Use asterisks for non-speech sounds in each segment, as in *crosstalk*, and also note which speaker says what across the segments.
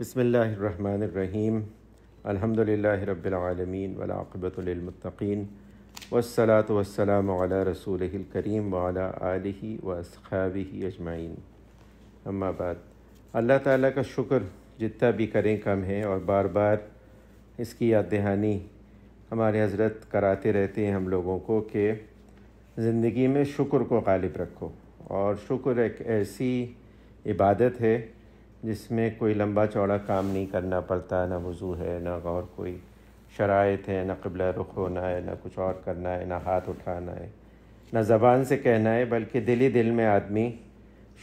Speaker 1: बसमीम अलहमदिल्ला रबालमीन वलाक़बतमतकीन वसलात वसलाम रसूल करीम वाला आलि अजमाइन अम्माबाद अल्लाह ताली का शुक्र जितना भी करें कम है और बार बार इसकी याद दहानी हमारे हजरत कराते रहते हैं हम लोगों को कि ज़िंदगी में शुक्र को गालिब रखो और शुक्र एक ऐसी इबादत है जिसमें कोई लंबा चौड़ा काम नहीं करना पड़ता ना वज़ू है ना और कोई शरात है ना कबला रुख होना है ना कुछ और करना है ना हाथ उठाना है ना ज़बान से कहना है बल्कि दिल ही दिल में आदमी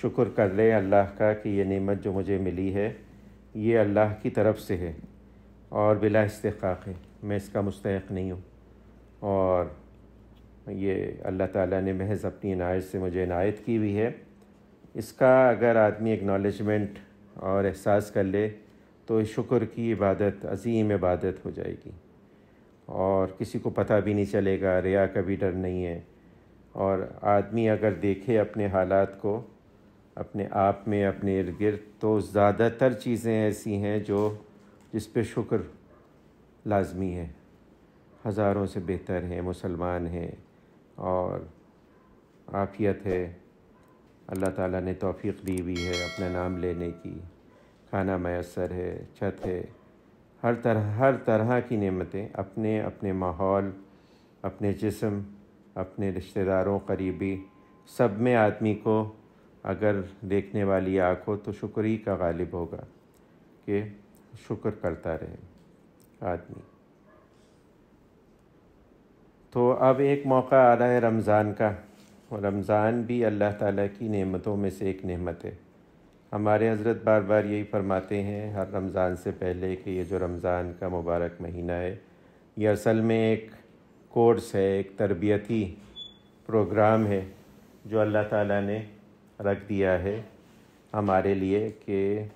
Speaker 1: शुक्र कर ले अल्लाह का कि ये नेमत जो मुझे मिली है ये अल्लाह की तरफ से है और बिला इस्तेक़ाक़ है मैं इसका मुस्तक नहीं हूँ और ये अल्लाह ताला ने महज अपनी इनायत से मुझे इनायत की हुई है इसका अगर आदमी एक्नॉलेजमेंट और एहसास कर ले तो शुक्र की इबादत अजीम इबादत हो जाएगी और किसी को पता भी नहीं चलेगा रिया का भी डर नहीं है और आदमी अगर देखे अपने हालात को अपने आप में अपने इर्द गिर्द तो ज़्यादातर चीज़ें ऐसी हैं जो जिस पे शुक्र लाजमी है हज़ारों से बेहतर हैं मुसलमान हैं और आफियत है अल्लाह ताला ने तौफीक दी हुई है अपना नाम लेने की खाना मैसर है छत है हर तरह हर तरह की नेमतें अपने अपने माहौल अपने जिस्म अपने रिश्तेदारों करीबी सब में आदमी को अगर देखने वाली आँख हो तो शुक्र ही का गालिब होगा कि शुक्र करता रहे आदमी तो अब एक मौका आ रहा है रमज़ान का रमज़ान भी अल्लाह ताला की नेमतों में से एक नेमत है हमारे हजरत बार बार यही फरमाते हैं हर रमज़ान से पहले कि ये जो रमज़ान का मुबारक महीना है ये असल में एक कोर्स है एक तरबियती प्रोग्राम है जो अल्लाह ताला ने रख दिया है हमारे लिए कि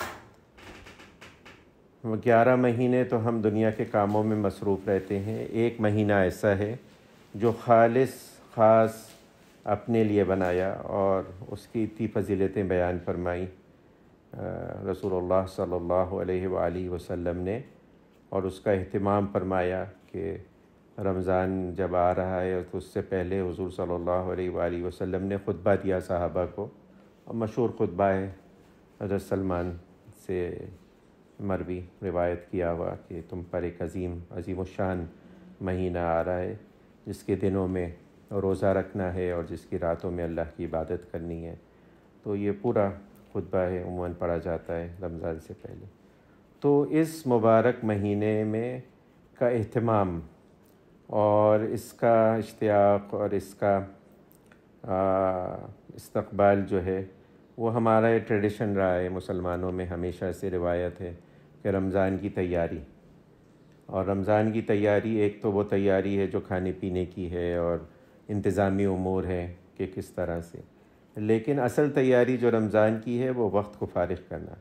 Speaker 1: ग्यारह महीने तो हम दुनिया के कामों में मसरूफ़ रहते हैं एक महीना ऐसा है जो खालिस ख़ास अपने लिए बनाया और उसकी इतनी फजीलतें बयान फरमाई रसूल सल्ला वसम ने और उसका अहतमाम फरमाया कि रमज़ान जब आ रहा है तो उससे पहले हजूर सल्ला वसम ने खुतबा दिया साहबा को और मशहूर खुतबा है हजरत सलमान से मरवी रिवायत किया हुआ कि तुम पर एक अजीम अजीम शान महीना आ रहा है जिसके दिनों में रोज़ा रखना है और जिसकी रातों में अल्लाह की इबादत करनी है तो ये पूरा खुतबा है उमूमा पढ़ा जाता है रमज़ान से पहले तो इस मुबारक महीने में का अहतमाम और इसका इश्तियाक और इसका इस्तबाल जो है वो हमारा ये ट्रेडिशन रहा है मुसलमानों में हमेशा से रिवायत है कि रमज़ान की तैयारी और रमज़ान की तैयारी एक तो वो तैयारी है जो खाने पीने की है और इंतज़ामी उमूर है कि किस तरह से लेकिन असल तैयारी जो रमज़ान की है वो वक्त को फारिग करना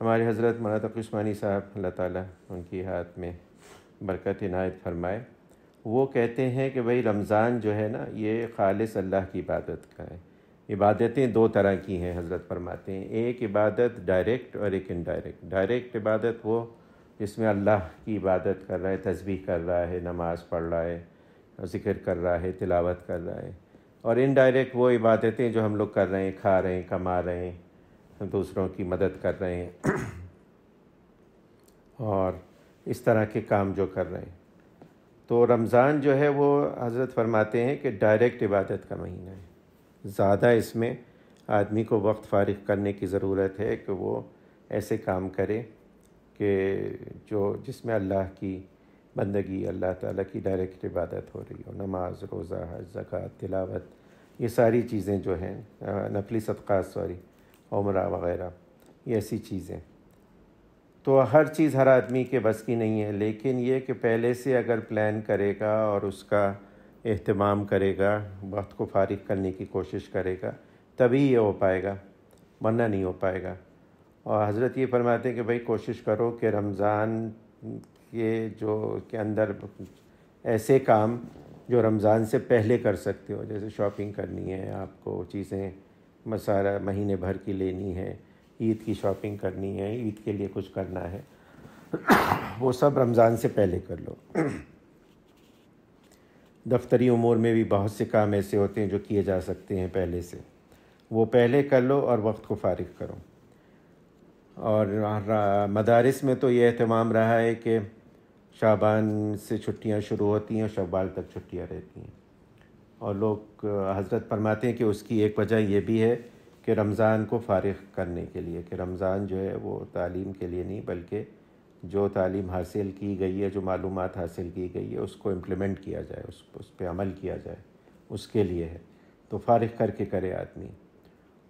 Speaker 1: हमारे हज़रत मौलाना तकस्मानी साहब अल्लाह ताला उनकी हाथ में बरकत इनायत फरमाए वो कहते हैं कि भाई रमज़ान जो है ना ये खालिस अल्लाह की इबादत का है इबादतें दो तरह की हैं हज़रत फरमाते हैं एक इबादत डायरेक्ट और एक इनडायरेक्ट डायरेक्ट इबादत वो जिसमें अल्लाह की इबादत कर रहा है तस्बीह कर रहा है नमाज़ पढ़ रहा है ज़िक्र कर रहा है तिलावत कर रहा है और इनडायरेक्ट वो इबादतें जो हम लोग कर रहे हैं खा रहे हैं कमा रहे हैं दूसरों की मदद कर रहे हैं *clears throat* और इस तरह के काम जो कर रहे हैं तो रमज़ान जो है वो हज़रत फरमाते हैं कि डायरेक्ट इबादत का महीना है ज़्यादा इसमें आदमी को वक्त फारिग करने की ज़रूरत है कि वो ऐसे काम करे कि जो जिसमें अल्लाह की बंदगी अल्लाह ताला की डायरेक्ट इबादत हो रही हो नमाज रोज़ा हज जक़ात तिलावत ये सारी चीज़ें जो हैं नफली सदक़ात सॉरी उम्र वगैरह ये ऐसी चीज़ें तो हर चीज़ हर आदमी के बस की नहीं है लेकिन ये कि पहले से अगर प्लान करेगा और उसका अहतमाम करेगा वक्त को फारिग करने की कोशिश करेगा तभी ये हो पाएगा वरना नहीं हो पाएगा और हज़रत ये फरमाते हैं कि भाई कोशिश करो कि रमज़ान के जो के अंदर ऐसे काम जो रमज़ान से पहले कर सकते हो जैसे शॉपिंग करनी है आपको चीज़ें मसारा महीने भर की लेनी है ईद की शॉपिंग करनी है ईद के लिए कुछ करना है वो सब रमज़ान से पहले कर लो दफ्तरी उमूर में भी बहुत से काम ऐसे होते हैं जो किए जा सकते हैं पहले से वो पहले कर लो और वक्त को फारग करो और मदारस में तो ये अहतमाम रहा है कि शाबान से छुट्टियां शुरू होती हैं और शवाल तक छुट्टियां रहती हैं और लोग हज़रत फरमाते हैं कि उसकी एक वजह यह भी है कि रमज़ान को फ़ारग करने के लिए कि रमज़ान जो है वो तालीम के लिए नहीं बल्कि जो तालीम हासिल की गई है जो मालूम हासिल की गई है उसको इम्प्लीमेंट किया जाए उस उस पर अमल किया जाए उसके लिए है तो फारिग करके करे आदमी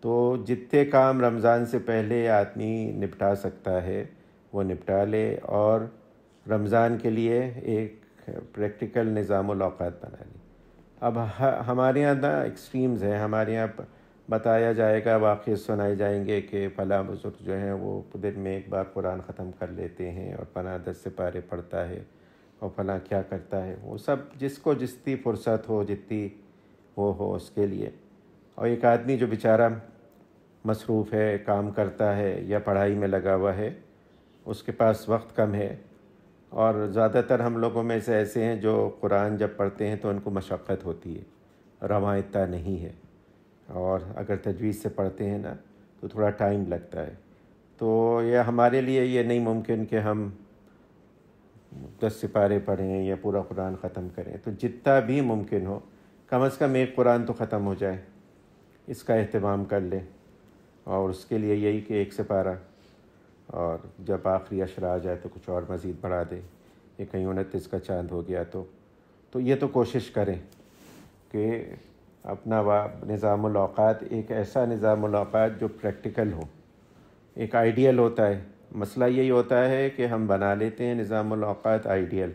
Speaker 1: तो जितने काम रमज़ान से पहले आदमी निपटा सकता है वो निपटा ले और रमज़ान के लिए एक प्रैक्टिकल निज़ाम अवक़ात बना ली अब हमारे यहाँ ना एक्सट्रीम्स हैं हमारे यहाँ बताया जाएगा वाक़ सुनाए जाएंगे कि फ़लाँ बुज़ुर्ग जो हैं वो दिन में एक बार कुरान ख़त्म कर लेते हैं और फला दस से पारे पढ़ता है और फ़लाँ क्या करता है वो सब जिसको जितनी फुर्सत हो जितनी वो हो उसके लिए और एक आदमी जो बेचारा मसरूफ़ है काम करता है या पढ़ाई में लगा हुआ है उसके पास वक्त कम है और ज़्यादातर हम लोगों में से ऐसे हैं जो कुरान जब पढ़ते हैं तो उनको मशक्क़त होती है रवायता नहीं है और अगर तजवीज़ से पढ़ते हैं ना तो थोड़ा टाइम लगता है तो यह हमारे लिए ये नहीं मुमकिन कि हम दस सिपारे पढ़ें या पूरा कुरान ख़त्म करें तो जितना भी मुमकिन हो कम अज़ कम एक कुरान तो ख़त्म हो जाए इसका अहतमाम कर लें और उसके लिए यही कि एक सिपारा और जब आखिरी अशरा आ जाए तो कुछ और मज़ीद बढ़ा दें ये कहीं उनतीस का चांद हो गया तो तो ये तो कोशिश करें कि अपना निज़ामत एक ऐसा निज़ामत जो प्रैक्टिकल हो एक आइडियल होता है मसला यही होता है कि हम बना लेते हैं निज़ाम निज़ामत आइडियल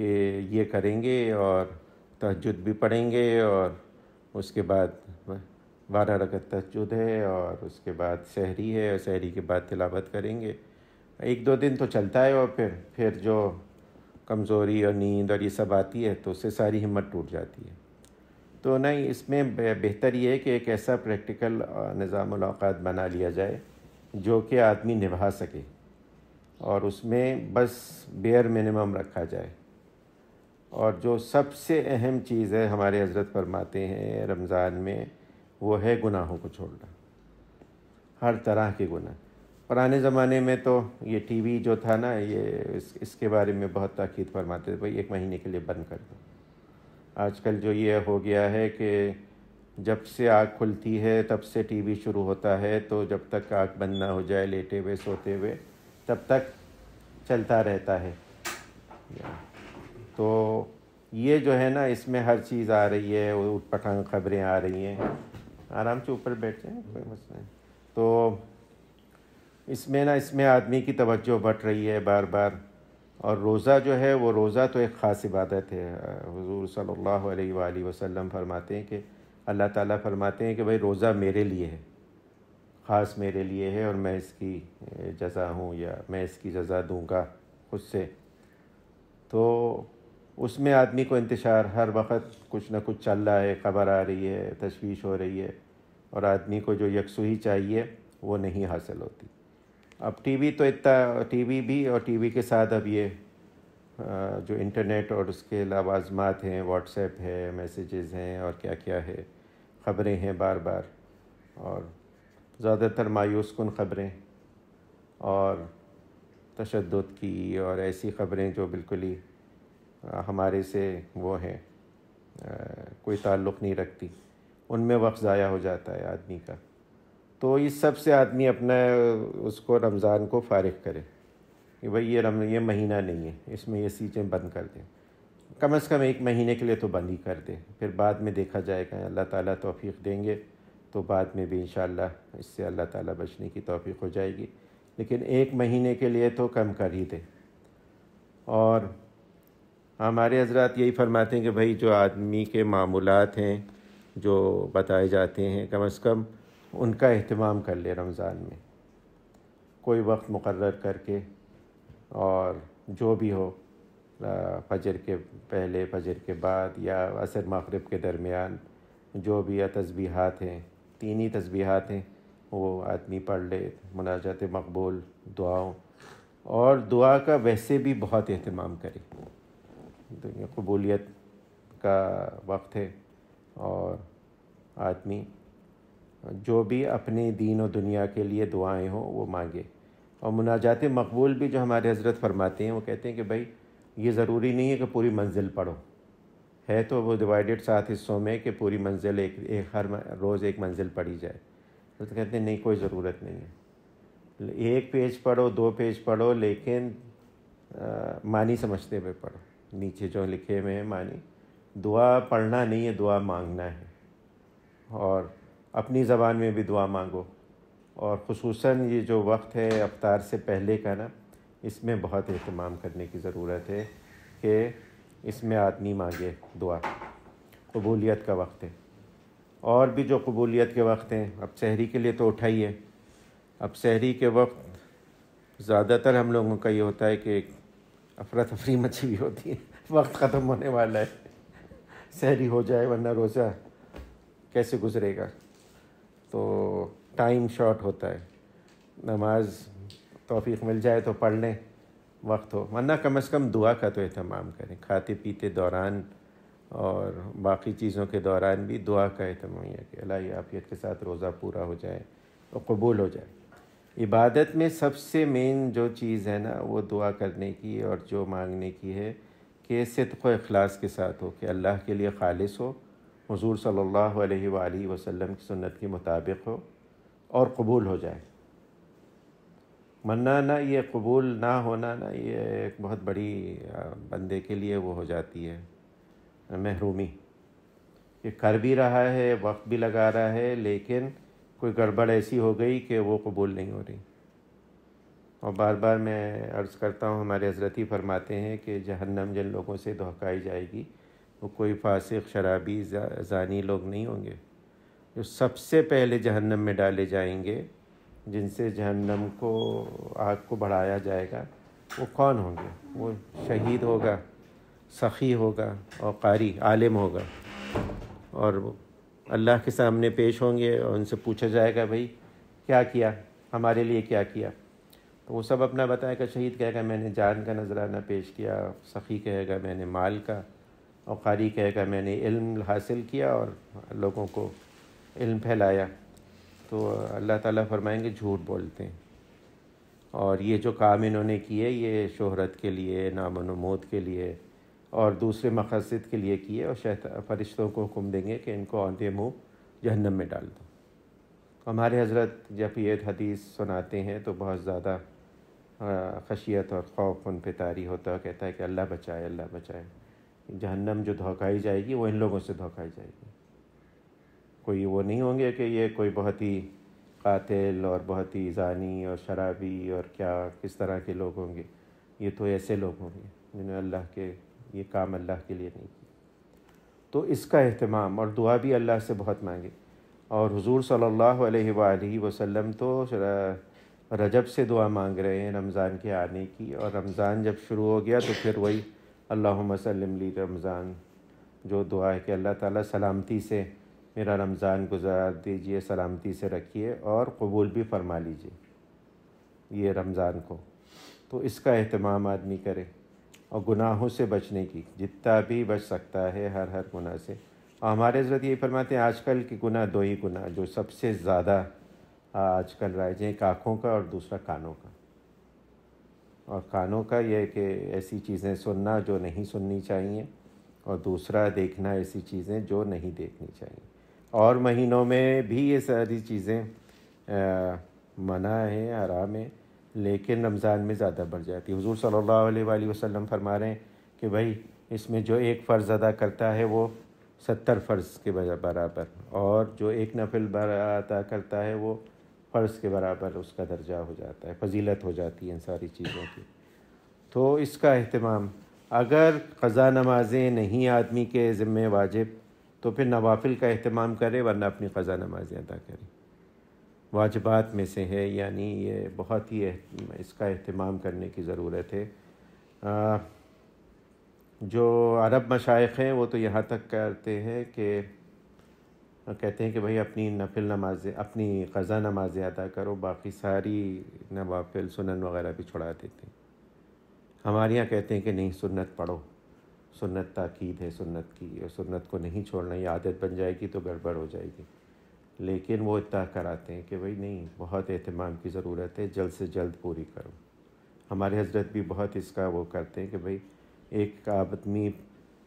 Speaker 1: कि ये करेंगे और तहजद भी पढ़ेंगे और उसके बाद बारह रकत तजुद है और उसके बाद शहरी है और शहरी के बाद तिलावत करेंगे एक दो दिन तो चलता है और फिर फिर जो कमज़ोरी और नींद और ये सब आती है तो उससे सारी हिम्मत टूट जाती है तो नहीं इसमें बेहतर ये है कि एक ऐसा प्रैक्टिकल निज़ामत बना लिया जाए जो कि आदमी निभा सके और उसमें बस बेयर मिनिमम रखा जाए और जो सबसे अहम चीज़ है हमारे हजरत फरमाते हैं रमज़ान में वो है गुनाहों को छोड़ना हर तरह के गुनाह पुराने ज़माने में तो ये टीवी जो था ना ये इस, इसके बारे में बहुत ताक़ीद फरमाते थे भाई एक महीने के लिए बंद कर दो आजकल जो ये हो गया है कि जब से आग खुलती है तब से टीवी शुरू होता है तो जब तक आग बंद ना हो जाए लेटे हुए सोते हुए तब तक चलता रहता है तो ये जो है ना इसमें हर चीज़ आ रही है उठ पठान खबरें आ रही हैं आराम से ऊपर बैठ जाए कोई मसला नहीं तो इसमें ना इसमें आदमी की तवज्जो बढ़ रही है बार बार और रोज़ा जो है वो रोज़ा तो एक ख़ास इबादत है हुजूर सल्लल्लाहु अलैहि वसल्लम फरमाते हैं कि अल्लाह ताला फरमाते हैं कि भाई रोज़ा मेरे लिए है ख़ास मेरे लिए है और मैं इसकी जज़ा हूँ या मैं इसकी जज़ा दूँगा खुद से तो उसमें आदमी को इंतशार हर वक्त कुछ ना कुछ चल रहा है खबर आ रही है तशवीश हो रही है और आदमी को जो यकसुई चाहिए वो नहीं हासिल होती अब टीवी तो इतना टीवी भी और टीवी के साथ अब ये जो इंटरनेट और उसके लवाजमात हैं व्हाट्सएप है मैसेजेस हैं और क्या क्या है ख़बरें हैं बार बार और ज़्यादातर मायूस कन ख़बरें और तशद की और ऐसी ख़बरें जो बिल्कुल ही हमारे से वो हैं कोई ताल्लुक़ नहीं रखती उनमें वक्त ज़ाया हो जाता है आदमी का तो इस सब से आदमी अपना उसको रमज़ान को फारग करे कि भाई ये रम ये महीना नहीं है इसमें ये सीचें बंद कर दें कम अज़ कम एक महीने के लिए तो बंद ही कर दें फिर बाद में देखा जाएगा अल्लाह ताला तौफीक देंगे तो बाद में भी इन इससे अल्लाह ताला बचने की तौफीक हो जाएगी लेकिन एक महीने के लिए तो कम कर ही दें और हमारे हजरत यही फरमाते हैं कि भाई जो आदमी के मामूलत हैं जो बताए जाते हैं कम अज़ कम उनका अहतमाम कर ले रमज़ान में कोई वक्त मुकर करके और जो भी हो फजर के पहले फजर के बाद या असर मगरब के दरमियान जो भी या तस्बीहात हैं तीन ही तस्बीहात हैं वो आदमी पढ़ ले मुनाजात मकबूल दुआओं और दुआ का वैसे भी बहुत अहतमाम करें दुनिया कबूलियत का वक्त है और आदमी जो भी अपने दीन और दुनिया के लिए दुआएं हों वो मांगे और मुनाजात मकबूल भी जो हमारे हजरत फरमाते हैं वो कहते हैं कि भाई ये ज़रूरी नहीं है कि पूरी मंजिल पढ़ो है तो वो डिवाइडेड सात हिस्सों में कि पूरी मंजिल एक, एक हर रोज़ एक मंजिल पढ़ी जाए तो कहते हैं नहीं कोई ज़रूरत नहीं है एक पेज पढ़ो दो पेज पढ़ो लेकिन आ, मानी समझते हुए पढ़ो नीचे जो लिखे हुए हैं मानी दुआ पढ़ना नहीं है दुआ मांगना है और अपनी ज़बान में भी दुआ मांगो और खसूस ये जो वक्त है अवतार से पहले का ना इसमें बहुत अहतमाम करने की ज़रूरत है कि इसमें आदमी मांगे दुआ कबूलियत का वक्त है और भी जो कबूलियत के वक्त हैं अब शहरी के लिए तो उठाइए अब शहरी के वक्त ज़्यादातर हम लोगों का ये होता है कि अफरा तफरी मची हुई होती है वक्त ख़त्म होने वाला है सहरी हो जाए वरना रोज़ा कैसे गुजरेगा तो टाइम शॉर्ट होता है नमाज तोफ़ी मिल जाए तो पढ़ लें वक्त हो वरना कम अज़ कम दुआ का तो अहतमाम करें खाते पीते दौरान और बाकी चीज़ों के दौरान भी दुआ का अहतमाम है कि अल्लाह आफियत के साथ रोज़ा पूरा हो जाए और कबूल हो जाए इबादत में सबसे मेन जो चीज़ है ना वो दुआ करने की और जो मांगने की है कि सिद्क अखलास के साथ हो कि अल्लाह के लिए खालिश हो हज़ूर सल्ला वसम की सुनत के मुताबिक हो और कबूल हो जाए मरना ना ये कबूल ना होना ना ये एक बहुत बड़ी बंदे के लिए वो हो जाती है महरूमी ये कर भी रहा है वक्त भी लगा रहा है लेकिन कोई गड़बड़ ऐसी हो गई कि वो कबूल नहीं हो रही और बार बार मैं अर्ज़ करता हूँ हमारे हजरती फरमाते हैं कि जहन्नम जिन लोगों से धोखाई जाएगी वो कोई फासिक शराबी जा, जानी लोग नहीं होंगे जो सबसे पहले जहन्नम में डाले जाएंगे जिनसे जहन्नम को आग को बढ़ाया जाएगा वो कौन होंगे वो शहीद होगा सखी होगा और कारी आलिम होगा और अल्लाह के सामने पेश होंगे और उनसे पूछा जाएगा भाई क्या किया हमारे लिए क्या किया तो वो सब अपना बताएगा शहीद कहेगा मैंने जान का नजराना पेश किया सखी कहेगा मैंने माल का और कारी कहेगा मैंने इल्म हासिल किया और लोगों को इल्म फैलाया तो अल्लाह ताला फरमाएंगे झूठ बोलते हैं और ये जो काम इन्होंने किए ये शोहरत के लिए नाम नमोद के लिए और दूसरे मकसद के लिए किए और शहत फरिश्तों को हुक्म देंगे कि इनको औंधे मुँह जहन्नम में डाल दो हमारे हजरत जब ये हदीस सुनाते हैं तो बहुत ज़्यादा खशियत और खौफ उन पर तारी होता है कहता है कि अल्लाह बचाए अल्लाह बचाए जहन्नम जो धोखाई जाएगी वो इन लोगों से धोखाई जाएगी कोई वो नहीं होंगे कि ये कोई बहुत ही कातिल और बहुत ही जानी और शराबी और क्या किस तरह के लोग होंगे ये तो ऐसे लोग होंगे जिन्हें अल्लाह के ये काम अल्लाह के लिए नहीं किया तो इसका अहतमाम और दुआ भी अल्लाह से बहुत मांगे और हुजूर सल्लल्लाहु अलैहि वसल्लम तो रजब से दुआ मांग रहे हैं रमज़ान के आने की और रमज़ान जब शुरू हो गया तो फिर वही अल्लाह मसलम ली रमज़ान जो दुआ है कि अल्लाह ताला सलामती से मेरा रमज़ान गुजार दीजिए सलामती से रखिए और कबूल भी फरमा लीजिए ये रमज़ान को तो इसका अहतमाम आदमी करे और गुनाहों से बचने की जितना भी बच सकता है हर हर गुनाह से और हमारे हजरत ये फरमाते हैं आजकल के गुनाह दो ही गुनाह जो सबसे ज़्यादा आजकल राइज एक आँखों का और दूसरा कानों का और कानों का यह कि ऐसी चीज़ें सुनना जो नहीं सुननी चाहिए और दूसरा देखना ऐसी चीज़ें जो नहीं देखनी चाहिए और महीनों में भी ये सारी चीज़ें मना है आराम है लेकिन रमज़ान में ज़्यादा बढ़ जाती है हजूर सल्ला वसम फरमा रहे हैं कि भाई इसमें जो एक फ़र्ज़ अदा करता है वो सत्तर फ़र्ज़ के बराबर और जो एक नफिल अदा करता है वो फ़र्ज़ के बराबर उसका दर्जा हो जाता है फजीलत हो जाती है इन सारी चीज़ों की तो इसका अहतमाम अगर क़ज़ा नमाज़ें नहीं आदमी के ज़िम्मे वाजिब तो फिर नवाफिल का अहतमाम करे वरना अपनी क़ज़ा नमाज़ें अदा करें वाजबात में से है यानी ये बहुत ही इसका अहतमाम करने की ज़रूरत है आ, जो अरब मशाइ हैं वो तो यहाँ तक करते हैं कि कहते हैं कि भाई अपनी नफिल नमाजें अपनी क़ज़ा नमाजें अदा करो बाकी सारी नवाफिल सुनन वगैरह भी छुड़ा देते हैं हमारे यहाँ कहते हैं कि नहीं सुन्नत पढ़ो सुन्नत ताक़ीद है सुन्नत की और सुन्नत को नहीं छोड़ना ये आदत बन जाएगी तो गड़बड़ हो जाएगी लेकिन वो इतना कराते हैं कि भाई नहीं बहुत अहतमाम की ज़रूरत है जल्द से जल्द पूरी करो हमारे हजरत भी बहुत इसका वो करते हैं कि भाई एक आदमी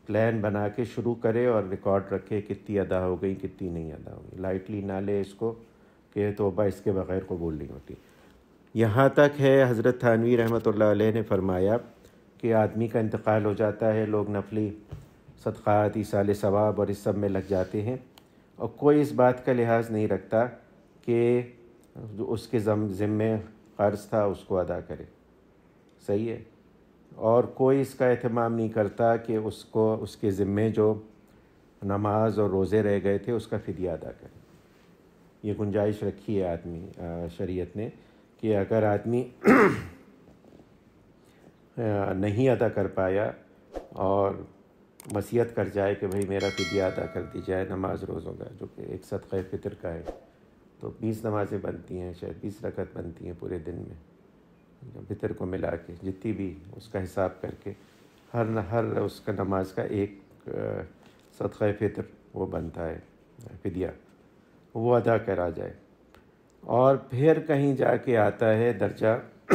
Speaker 1: प्लान बना के शुरू करे और रिकॉर्ड रखे कितनी अदा हो गई कितनी नहीं अदा हो गई लाइटली ना ले इसको कि तोबा इसके बग़ैर कबूल नहीं होती यहाँ तक है हज़रत थानवी रहमत ने फरमाया कि आदमी का इंतकाल हो जाता है लोग नफली सदक़ात ईसाल सवाब और इस सब में लग जाते हैं और कोई इस बात का लिहाज नहीं रखता कि उसके ज़िम्मे कर्ज़ था उसको अदा करे सही है और कोई इसका अहतमाम नहीं करता कि उसको उसके ज़िम्मे जो नमाज और रोज़े रह गए थे उसका फ़िदिया अदा करे ये गुंजाइश रखी है आदमी शरीयत ने कि अगर आदमी *clears throat* नहीं अदा कर पाया और वसीयत कर जाए कि भाई मेरा फिदिया अदा कर दी जाए नमाज रोज़ों का जो कि एक सदक़ फितर का है तो बीस नमाज़ें बनती हैं शायद बीस रकत बनती हैं पूरे दिन में फितर को मिला के जितनी भी उसका हिसाब करके हर हर उसका नमाज का एक सदक़ फितर वो बनता है फिदिया वो अदा करा जाए और फिर कहीं जाके आता है दर्जा *clears throat*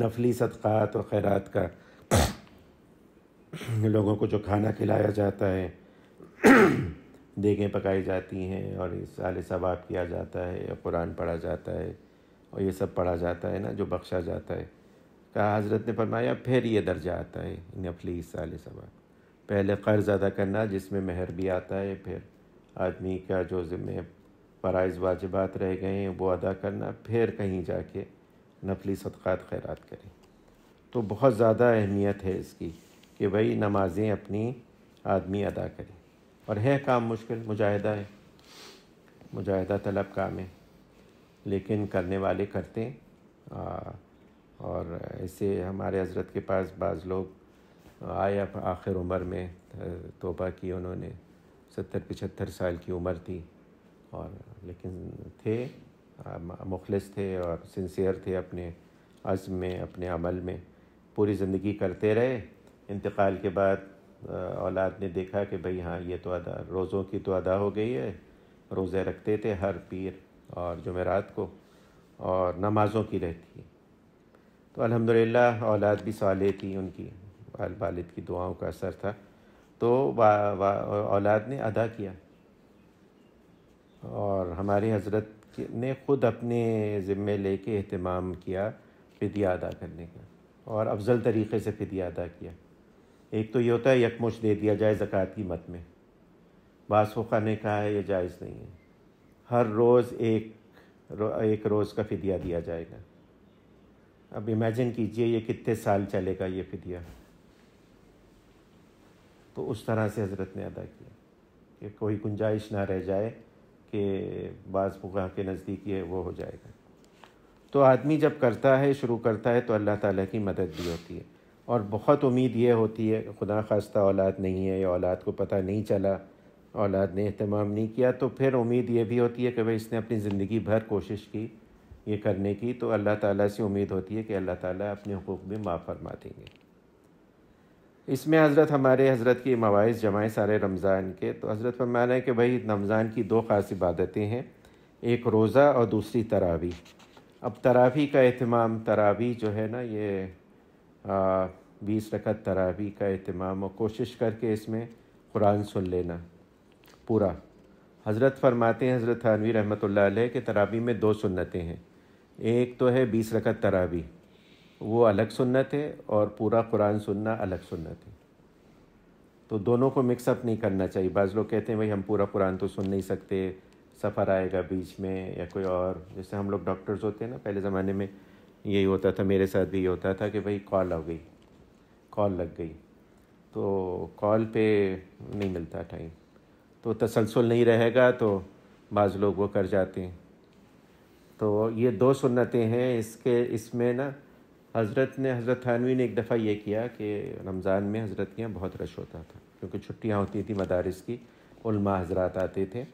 Speaker 1: नफली सदक़ात और खैरात का लोगों को जो खाना खिलाया जाता है देगें पकाई जाती हैं और साल सवाब किया जाता है और कुरान पढ़ा जाता है और ये सब पढ़ा जाता है ना जो बख्शा जाता है कहा हज़रत ने फरमाया फिर ये दर्जा आता है नफली अफली साल सवाब पहले कर्ज़ अदा करना जिसमें महर भी आता है फिर आदमी का जो ज़िम्मे फ़राइज़ वाजिबात रह गए हैं वो अदा करना फिर कहीं जाके नफली सदक़ात खैरत करें तो बहुत ज़्यादा अहमियत है इसकी कि भाई नमाज़ें अपनी आदमी अदा करें और है काम मुश्किल मुजाहिदा है मुजाहिदा तलब काम है लेकिन करने वाले करते हैं आ, और ऐसे हमारे हजरत के पास बाज़ लोग आए अब आखिर उम्र में तोबा की उन्होंने सत्तर पचहत्तर साल की उम्र थी और लेकिन थे मुखलस थे और सिंसियर थे अपने अज़म में अपने अमल में पूरी ज़िंदगी करते रहे इंतकाल के बाद औलाद ने देखा कि भाई हाँ ये तो अदा रोज़ों की तो अदा हो गई है रोज़े रखते थे हर पीर और जमेरात को और नमाज़ों की रहती है तो अलहमदिल्ला औलाद भी सवाले थी उनकी वाल वालद की दुआओं का असर था तो औलाद ने अदा किया और हमारे हजरत ने ख़ुद अपने ज़िम्मे के अहतमाम किया फ़िदिया अदा करने का और अफजल तरीक़े से फ़िदिया अदा किया एक तो ये होता है यकमुश दे दिया जाए ज़क़़त की मत में बासुखा ने कहा है ये जायज़ नहीं है हर रोज़ एक रो, एक रोज़ का फ़दिया दिया जाएगा अब इमेजिन कीजिए ये कितने साल चलेगा ये फ़दिया तो उस तरह से हज़रत ने अदा किया कि कोई गुंजाइश ना रह जाए कि बाज़ मुगा के नज़दीक ये वो हो जाएगा तो आदमी जब करता है शुरू करता है तो अल्लाह ताला की मदद भी होती है और बहुत उम्मीद ये होती है कि खुदा खास्ता औलाद नहीं है या औलाद को पता नहीं चला औलाद ने अहतमाम नहीं किया तो फिर उम्मीद ये भी होती है कि भाई इसने अपनी ज़िंदगी भर कोशिश की ये करने की तो अल्लाह ताला से उम्मीद होती है कि अल्लाह ताला अपने हकूक़ भी माफ़ फरमा देंगे इसमें हज़रत हमारे हज़रत की मवाइस जमाए सारे रमज़ान के तो हज़रत फरमाना है कि भाई रमज़ान की दो ख़ास इबादतें हैं एक रोज़ा और दूसरी तरावी अब तरावी का अहतमाम तरावी जो है ना ये बीस रकत तरावी का अहतमाम और कोशिश करके इसमें कुरान सुन लेना पूरा हज़रत फरमाते हैं हज़रत थानवी रहमत ला के तरावी में दो सुन्नतें हैं एक तो है बीस रकत तरावी वो अलग सुन्नत है और पूरा कुरान सुनना अलग सुन्नत है तो दोनों को मिक्सअप नहीं करना चाहिए बाज़ लोग कहते हैं भाई हम पूरा कुरान तो सुन नहीं सकते सफ़र आएगा बीच में या कोई और जैसे हम लोग डॉक्टर्स होते हैं ना पहले ज़माने में यही होता था मेरे साथ भी ये होता था कि भाई कॉल आ गई कॉल लग गई तो कॉल पे नहीं मिलता टाइम तो तसलसल नहीं रहेगा तो बाज़ लोग वो कर जाते हैं तो ये दो सुन्नतें हैं इसके इसमें ना हज़रत ने हज़रत थानवी ने एक दफ़ा ये किया कि रमज़ान में हज़रत के यहाँ बहुत रश होता था क्योंकि छुट्टियाँ होती थी मदारस की उल्मा हजरात आते थे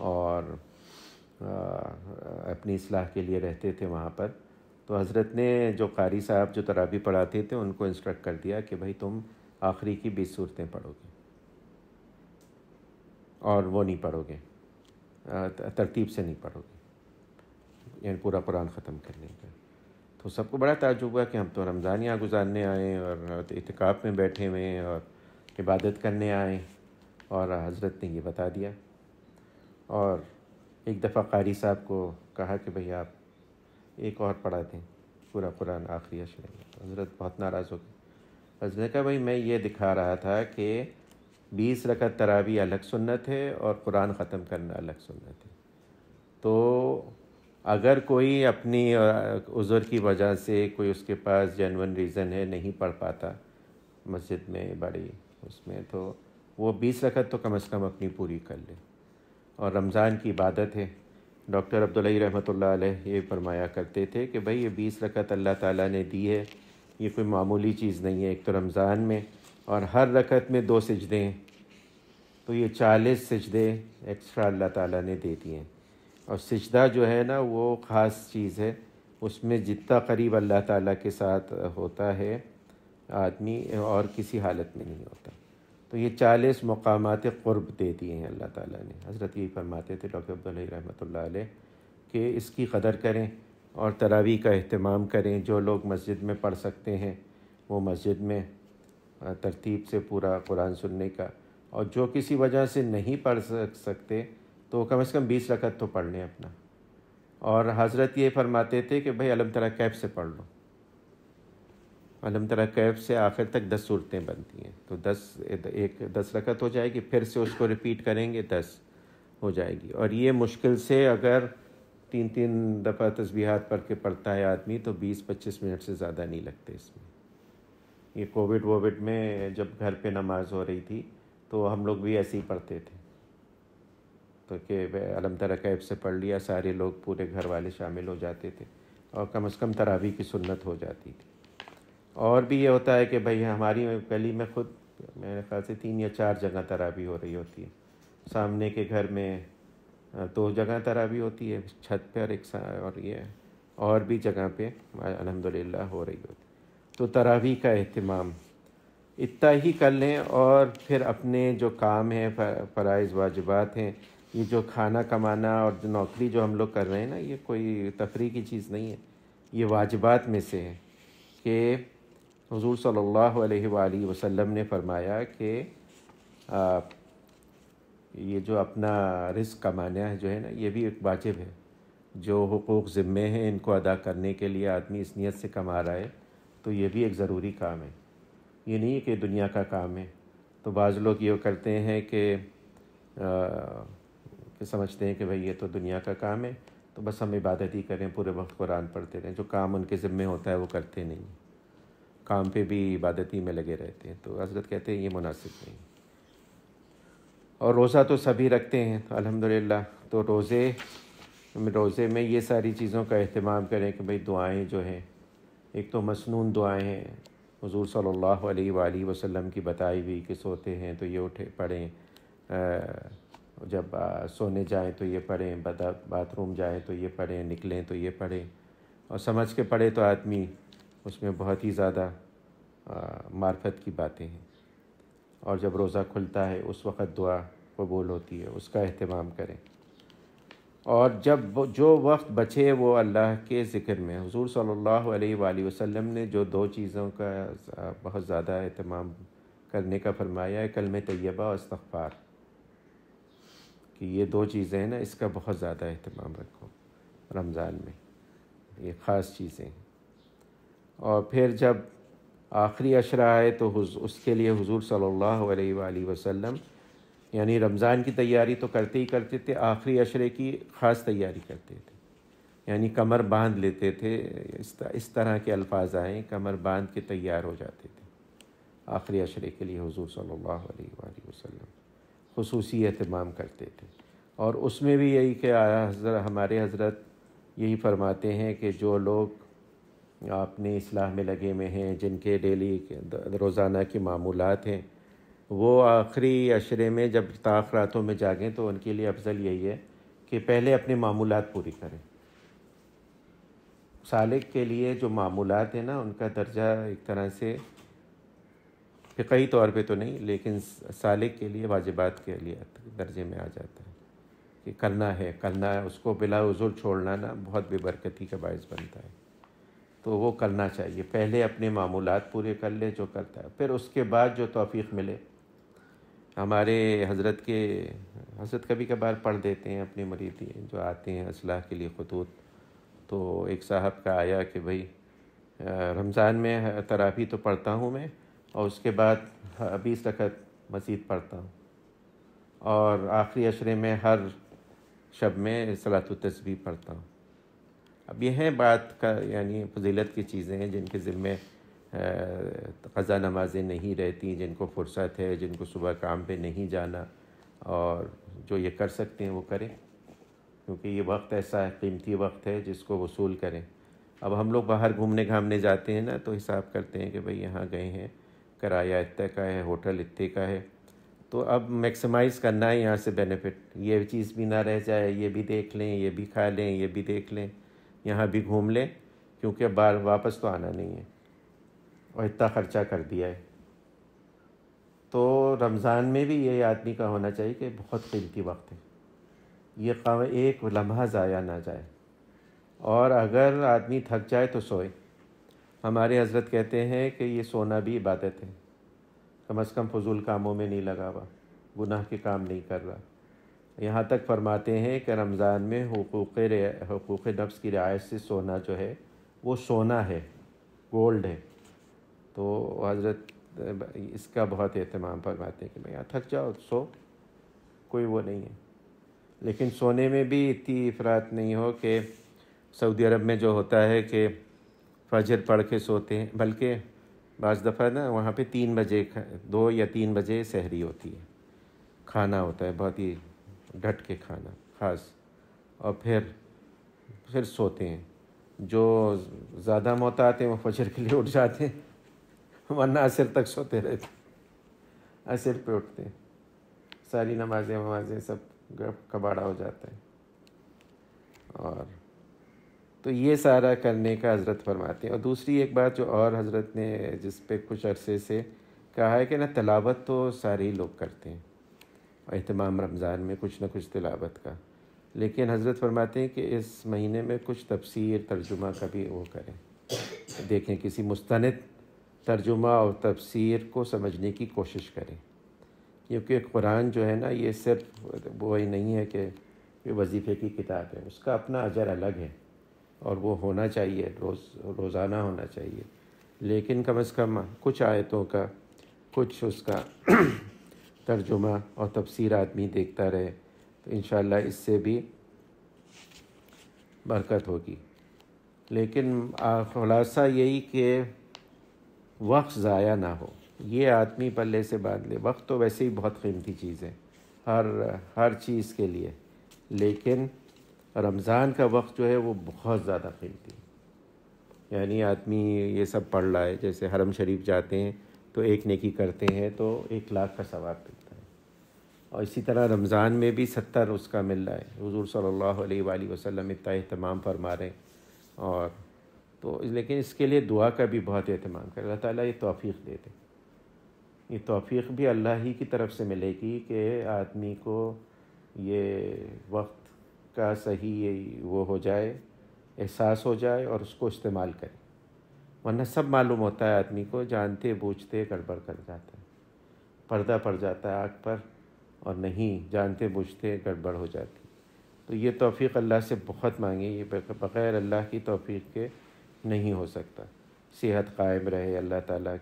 Speaker 1: और आ, अपनी असलाह के लिए रहते थे वहाँ पर तो हज़रत ने जो कारी साहब जो तराबी पढ़ाते थे उनको इंस्ट्रक्ट कर दिया कि भाई तुम आखिरी की बीस सूरतें पढ़ोगे और वो नहीं पढ़ोगे तरतीब से नहीं पढ़ोगे यानी पूरा कुरान ख़त्म करने का तो सबको बड़ा ताजुब हुआ कि हम तो रमज़ान यहाँ गुजारने आए और इतकाब में बैठे हुए हैं और इबादत करने आए और हज़रत ने ये बता दिया और एक दफ़ा कारी साहब को कहा कि भाई आप एक और पढ़ा दें पूरा कुरान आखिरी में हज़रत बहुत नाराज़ हो गए उसने कहा भाई मैं ये दिखा रहा था कि बीस रकत तरावी अलग सुन्नत है और कुरान ख़त्म करना अलग सुन्नत है तो अगर कोई अपनी उज़र की वजह से कोई उसके पास जेनवन रीज़न है नहीं पढ़ पाता मस्जिद में बड़ी उसमें तो वो बीस रकत तो कम अज़ कम अपनी पूरी कर ले और रमज़ान की इबादत है डॉक्टर अब्दुल्ल रहमत ये फरमाया करते थे कि भाई ये बीस रकत अल्लाह ताला ने दी है ये कोई मामूली चीज़ नहीं है एक तो रमज़ान में और हर रकत में दो सजदे हैं तो ये चालीस सजदे एक्स्ट्रा अल्लाह ताला ने दे दिए और सजदा जो है ना वो ख़ास चीज़ है उसमें जितना करीब अल्लाह ताला के साथ होता है आदमी और किसी हालत में नहीं होता तो ये चालीस मकाम क़ुरब दे दिए हैं अल्लाह ताला ने हज़रत यही फरमाते थे डॉक्टर अब्दुल रहमत कि इसकी कदर करें और तरावी का अहतमाम करें जो लोग मस्जिद में पढ़ सकते हैं वो मस्जिद में तरतीब से पूरा कुरान सुनने का और जो किसी वजह से नहीं पढ़ सकते तो कम से कम बीस रकत तो पढ़ लें अपना और हज़रत ये फरमाते थे कि भाई अलम तला कैब से पढ़ लो अलम तरह कैफ से आखिर तक दस सूरतें बनती हैं तो दस एक दस रकत हो जाएगी फिर से उसको रिपीट करेंगे दस हो जाएगी और ये मुश्किल से अगर तीन तीन दफ़ा तस्बीहात पढ़ के पढ़ता है आदमी तो बीस पच्चीस मिनट से ज़्यादा नहीं लगते इसमें ये कोविड वोविड में जब घर पे नमाज हो रही थी तो हम लोग भी ऐसे ही पढ़ते थे तो कि अलम तरह से पढ़ लिया सारे लोग पूरे घर वाले शामिल हो जाते थे और कम अज़ कम तरावी की सुन्नत हो जाती थी और भी ये होता है कि भाई हमारी गली में खुद मेरे ख्याल से तीन या चार जगह तराबी हो रही होती है सामने के घर में दो जगह तराबी होती है छत पर एक और ये और भी जगह पे अलहमदिल्ला हो रही होती तो तरावी का अहतमाम इतना ही कर लें और फिर अपने जो काम हैं फ़रज़ वाजबात हैं ये जो खाना कमाना और जो नौकरी जो हम लोग कर रहे हैं ना ये कोई तफरी की चीज़ नहीं है ये वाजबात में से है कि हजूर सल्ला वसम ने फरमाया कि ये जो अपना रिस्क कमाना है जो है ना ये भी एक वाजिब है जो हकूक़ ज़िम्मे हैं इनको अदा करने के लिए आदमी इस नीयत से कमा रहा है तो ये भी एक ज़रूरी काम है ये नहीं है कि दुनिया का काम है तो बाज़ लोग ये करते हैं कि, कि समझते हैं कि भाई ये तो दुनिया का काम है तो बस हम इबादत ही करें पूरे वक्त कुरान पढ़ते रहें जो काम उनके ज़िम्मे होता है वो करते नहीं काम पे भी इबादती में लगे रहते हैं तो हजरत कहते हैं ये मुनासिब नहीं और रोज़ा तो सभी रखते हैं तो अलहमदिल्ला तो रोज़े रोज़े में ये सारी चीज़ों का अहतमाम करें कि भाई दुआएं जो हैं एक तो मसनून दुआएं हैं हजूर सल्ला वसलम की बताई हुई कि सोते हैं तो ये उठे पढ़ें जब सोने जाएं तो ये पढ़ें बाथरूम जाएं तो ये पढ़ें निकलें तो ये पढ़ें और समझ के पढ़े तो आदमी उसमें बहुत ही ज़्यादा मार्फत की बातें हैं और जब रोज़ा खुलता है उस वक़्त दुआ कबूल होती है उसका अहतमाम करें और जब जो वक्त बचे वो अल्लाह के ज़िक्र में हजूर सल्ला वसम ने जो दो चीज़ों का बहुत ज़्यादा अहतमाम करने का फरमाया है कलम तैयबा और इस्तफ़ार कि ये दो चीज़ें हैं ना इसका बहुत ज़्यादा अहतमाम रखो रमज़ान में ये ख़ास चीज़ें हैं और फिर जब आखिरी अशरा आए तो उसके लिए हुजूर सल्लल्लाहु अलैहि वसल्लम यानी रमज़ान की तैयारी तो करते ही करते थे आखिरी अशरे की ख़ास तैयारी करते थे यानी कमर बांध लेते थे इस तरह के अल्फाज आए कमर बांध के तैयार हो जाते थे आखिरी अशरे के लिए हुजूर सल्लल्लाहु अलैहि वसल्लम खसूसी अहतमाम करते थे और उसमें भी यही कि हमारे हज़रत यही फरमाते हैं कि जो लोग अपनी असलाह में लगे हुए हैं जिनके डेली रोज़ाना की मामूलत हैं वो आखिरी अशरे में जब ताक रातों में जागें तो उनके लिए अफजल यही है कि पहले अपने मामूलत पूरी करें सालिक के लिए जो मामूलत हैं ना उनका दर्जा एक तरह से फ़िकई तौर पे तो नहीं लेकिन सालिक के लिए वाजिबात के लिए दर्जे में आ जाता है कि करना है करना है उसको बिला उजुर छोड़ना ना बहुत बेबरकती का बायस बनता है तो वो करना चाहिए पहले अपने मामूल पूरे कर ले जो करता है फिर उसके बाद जो तोफ़ी मिले हमारे हज़रत के हज़रत कभी कभार पढ़ देते हैं अपने मरीद जो आते हैं असलाह के लिए खतूत तो एक साहब का आया कि भाई रमज़ान में तराफी तो पढ़ता हूँ मैं और उसके बाद बीस रखत मजीद पढ़ता हूँ और आखिरी अशरे में हर शब में सलात तस्वीर पढ़ता हूँ अब यह है बात का यानी फजीलत की चीज़ें हैं जिनके ज़िम्मे क़ज़ा नमाजें नहीं रहती जिनको फुर्सत है जिनको सुबह काम पे नहीं जाना और जो ये कर सकते हैं वो करें क्योंकि ये वक्त ऐसा है कीमती वक्त है जिसको वसूल करें अब हम लोग बाहर घूमने घामने जाते हैं ना तो हिसाब करते हैं कि भाई यहाँ गए हैं किराया इतने का है होटल इतने का है तो अब मैक्सिमाइज़ करना है यहाँ से बेनिफिट ये चीज़ भी ना रह जाए ये भी देख लें ये भी खा लें ये भी देख लें यहाँ भी घूम लें क्योंकि अब बार वापस तो आना नहीं है और इतना ख़र्चा कर दिया है तो रमज़ान में भी ये आदमी का होना चाहिए कि बहुत कीमती वक्त है ये एक लम्हा ज़ाया ना जाए और अगर आदमी थक जाए तो सोए हमारे हजरत कहते हैं कि ये सोना भी इबादत है कम अज़ कम फजूल कामों में नहीं लगा हुआ गुनाह के काम नहीं कर रहा यहाँ तक फरमाते हैं कि रमज़ान में हकूक़ हकूक़ नफ्स की रियायत से सोना जो है वो सोना है गोल्ड है तो हज़रत इसका बहुत अहतमाम फरमाते हैं कि भैया थक जाओ सो कोई वो नहीं है लेकिन सोने में भी इतनी अफरात नहीं हो कि सऊदी अरब में जो होता है कि फजर पढ़ के सोते हैं बल्कि बज़ दफ़ा ना वहाँ पे तीन बजे दो या तीन बजे सहरी होती है खाना होता है बहुत ही ढट के खाना खास और फिर फिर सोते हैं जो ज़्यादा मौत आते हैं वो फजर के लिए उठ जाते हैं वरना असर तक सोते रहते असर पे उठते हैं सारी नमाजें वमाजें सब कबाड़ा हो जाता है और तो ये सारा करने का हज़रत फरमाते हैं और दूसरी एक बात जो और हज़रत ने जिस पे कुछ अरसे से कहा है कि ना तलावत तो सारे ही लोग करते हैं अहतमाम रमज़ान में कुछ ना कुछ तिलावत का लेकिन हज़रत फरमाते हैं कि इस महीने में कुछ तफसीर तर्जुमा का भी वो करें देखें किसी मुस्त तर्जुमा और तफसीर को समझने की कोशिश करें क्योंकि कुरान जो है ना ये सिर्फ वो ही नहीं है कि वजीफ़े की किताब है उसका अपना अजर अलग है और वो होना चाहिए रोज़ रोज़ाना होना चाहिए लेकिन कम अज़ कम कुछ आयतों का कुछ उसका तर्जुमा और तफसीर आदमी देखता रहे तो इन इससे भी बरकत होगी लेकिन ख़ुलासा यही कि वक्त ज़ाया ना हो ये आदमी पल्ले से बांध ले वक्त तो वैसे ही बहुत कीमती चीज़ है हर हर चीज़ के लिए लेकिन रमज़ान का वक्त जो है वो बहुत ज़्यादा कीमती यानी आदमी ये सब पढ़ रहा है जैसे हरम शरीफ जाते हैं तो एक नेकी करते हैं तो एक लाख का सवाब मिलता है और इसी तरह रमज़ान में भी सत्तर उसका मिल रहा है हज़ू सल्ला वसलम इतना अहतमाम फरमा रहे और तो लेकिन इसके लिए दुआ का भी बहुत अहतमाम करें अल्लाह ताला ये तोफ़ी दे दे ये तोफ़ी भी अल्लाह ही की तरफ से मिलेगी कि आदमी को ये वक्त का सही वो हो जाए एहसास हो जाए और उसको इस्तेमाल करें वरना सब मालूम होता है आदमी को जानते बूझते गड़बड़ कर जाता है पर्दा पड़ जाता है आँख पर और नहीं जानते बूझते गड़बड़ हो जाती तो ये तोफ़ी अल्लाह से बहुत मांगे ये बग़ैर अल्लाह की तोफ़ी के नहीं हो सकता सेहत कायम रहे अल्लाह ताला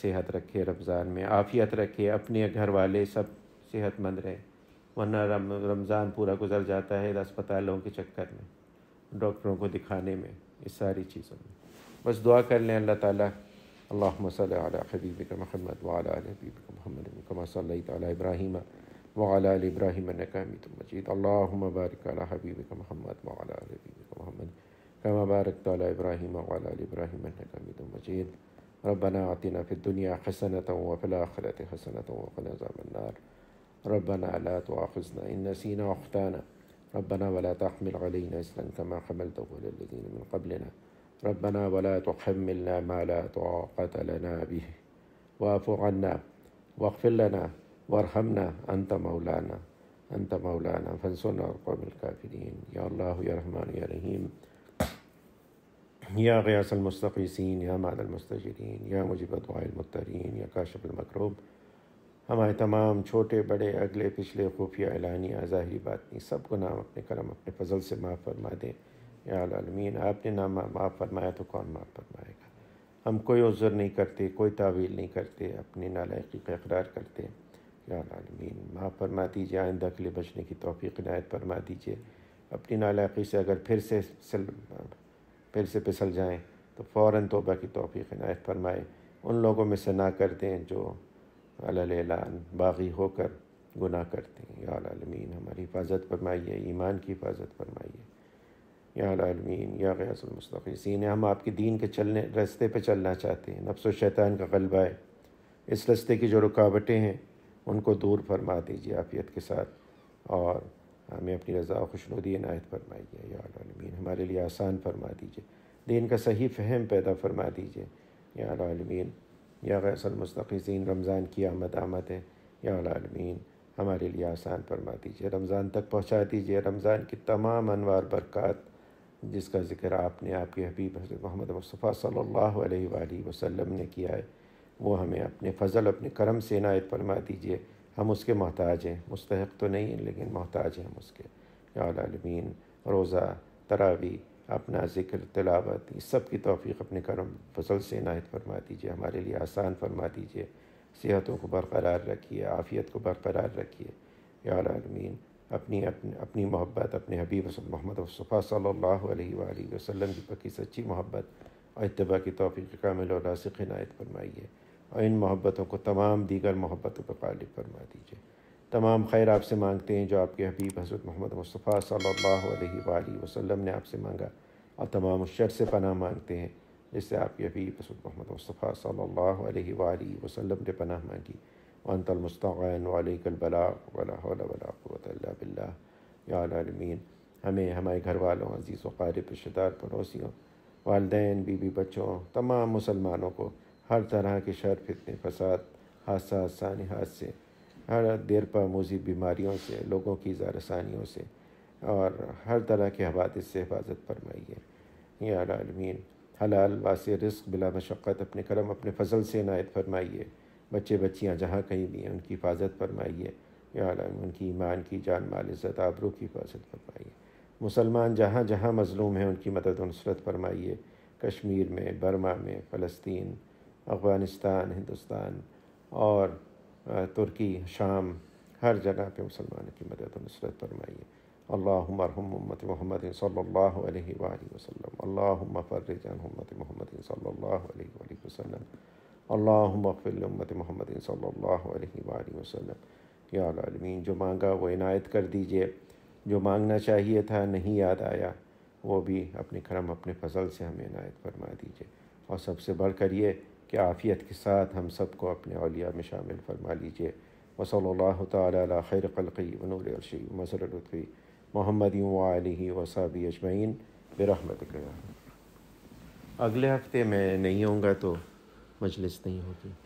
Speaker 1: सेहत रखे रमज़ान में आफ़ियत रखे अपने घर वाले सब सेहतमंद रहे वरना रम रमज़ान पूरा गुजर जाता है अस्पतालों के चक्कर में डॉक्टरों को दिखाने में इस सारी चीज़ों में محمد दुआ कर लें محمد ताला अल्लाम सल हबीबिक महमद वाला हबीबिक महमद कमा सल इब्राहिम वाला على नकामित محمد وعلى बारक हबीबिक محمد كما हबीबिक महमद कमा बारक इब्राहिम वाला इब्राहिम नकामित मजीद ربنا آتنا في الدنيا حسنة وفي الآخرة حسنة وقنا عذاب النار ربنا لا تؤاخذنا إن نسينا أخطانا ربنا ولا تحمل علينا إسرا كما حملته على الذين من قبلنا ربنا ولا تحملنا ما لا طاقة لنا به واعف عنا واغفر لنا وارحمنا أنت مولانا أنت مولانا فانصرنا على القوم الكافرين يا الله يا رحمن يا رحيم يا غياث المستقيسين يا معد المستجرين يا مجيب دعاء المضطرين يا كاشف المكروب ہمارے تمام چھوٹے بڑے اگلے پچھلے अगले पिछले ظاہری بات نہیں سب کو نام اپنے کرم اپنے فضل سے معاف فرما دیں यामीन आपने ना माफ़ फरमाया तो कौन माफ़ फरमाएगा हम कोई उज़र नहीं करते कोई तावील नहीं करते अपनी नालायकी का इकरार करते यामीन माफ़ फरमा दीजिए आइंदा के लिए बचने की तोफ़ी नायत फरमा दीजिए अपनी नालायकी से अगर फिर से सल फिर से फिसल जाएँ तो फ़ौर तोबा की तोफ़ी नायत फरमाए उन लोगों में से ना कर दें जो अलान बागी होकर गुनाह करते हैं यामीन हमारी हिफाजत फरमाइए ईमान की हिफाजत फरमाइए या या गैसमस्तफ़ीसिन हम आपके दीन के चलने रस्ते पर चलना चाहते हैं नफ्स शैतान का गलबा है इस रस्ते की जो रुकावटें हैं उनको दूर फरमा दीजिए आफियत के साथ और हमें अपनी रज़ा खुशनुदी इनायत फरमाइए यामीन हमारे लिए आसान फरमा दीजिए दीन का सही फहम पैदा फरमा दीजिए यामीन या गैसमस्तफ़ीसिन रमज़ान की आमद आमद है यामीन हमारे लिए आसान फरमा दीजिए रमज़ान तक पहुँचा दीजिए रमज़ान की तमाम अनवार बरक़ात जिसका ज़िक्र आपने आपके हबीब हज़रत मोहम्मद मुस्तफ़ा सल्लल्लाहु अलैहि वसल्लम ने किया है वो हमें अपने फ़ज़ल अपने करम से नायत फरमा दीजिए हम उसके मोहताज हैं मुस्तक तो नहीं हैं लेकिन मोहताज हैं हम उसके आलमीन रोज़ा तरावी अपना जिक्र तलावत इस सब की तोफ़ी अपने करम फसल से नायत फरमा दीजिए हमारे लिए आसान फरमा दीजिए सेहतों को बरकरार रखिए आफ़ियत को बरकरार रखिए आलमीन अपनी अपनी अपनी मोहब्बत अपने हबीब मोहम्मद मुस्तफ़ा सल्ला वसम की पक्की सच्ची मोहब्बत और इतबा की तोफ़ी कामिल और रासिक नायत फरमाइए और इन मोहब्बतों को तमाम दीगर मोहब्बतों पर गालिब फरमा दीजिए तमाम खैर आपसे मांगते हैं जो आपके हबीब हज़रत मोहम्मद मुस्तफ़ा सल्ला वसम ने आपसे मांगा और तमाम शर से पना मांगते हैं जिससे आपके हबीब हज़रत मोहम्मद मुस्तफ़ा सल्ला वसम ने पनाह मांगी वनतलमस्तान वालेकलबला वला यामीन हमें हमारे घर वालों अजीज़ वारब रिश्तेदार पड़ोसियों वालदेन बीबी बच्चों तमाम मुसलमानों को हर तरह के शर फितने फसाद हादसा सानी हादसे हर देर पर मोजी बीमारियों से लोगों की जारसानियों से और हर तरह के हवादे से हिफाजत फरमाइए यामीन हलाल वास रिस्क बिला मशक्क़त अपने करम अपने फ़सल से नायत फरमाइए बच्चे बच्चियाँ जहाँ कहीं भी हैं उनकी हिफाजत फरमाइए या उनकी ईमान की जान माल इज़्ज़त आबरू की हिफाजत फरमाइए मुसलमान जहाँ जहाँ मज़लूम हैं उनकी मदद नसरत फरमाइए कश्मीर में बर्मा में फ़लस्तीन अफ़गानिस्तान हिंदुस्तान और तुर्की शाम हर जगह पे मुसलमानों की मदद नसरत फरमाइए अल्लाम उम्मत मोहम्मद सल्ला वसम अल्लाम फ़र्रजान उम्मत मोहम्मद सल्ला वसम अल्लामत महमद वसल्लम या आलमीन जो मांगा वो इनायत कर दीजिए जो मांगना चाहिए था नहीं याद आया वो भी अपने करम अपने फजल से हमें इनायत फरमा दीजिए और सबसे बढ़ कर ये कि आफ़ियत के साथ हम सबको अपने अलिया में शामिल फरमा लीजिए वसल तैर खल़ी वनूर अर्शी मसरतफ़ी मोहम्मद वाली वसाबी अजमैन बरहमत अगले हफ्ते मैं नहीं आऊँगा तो मजलिस नहीं होती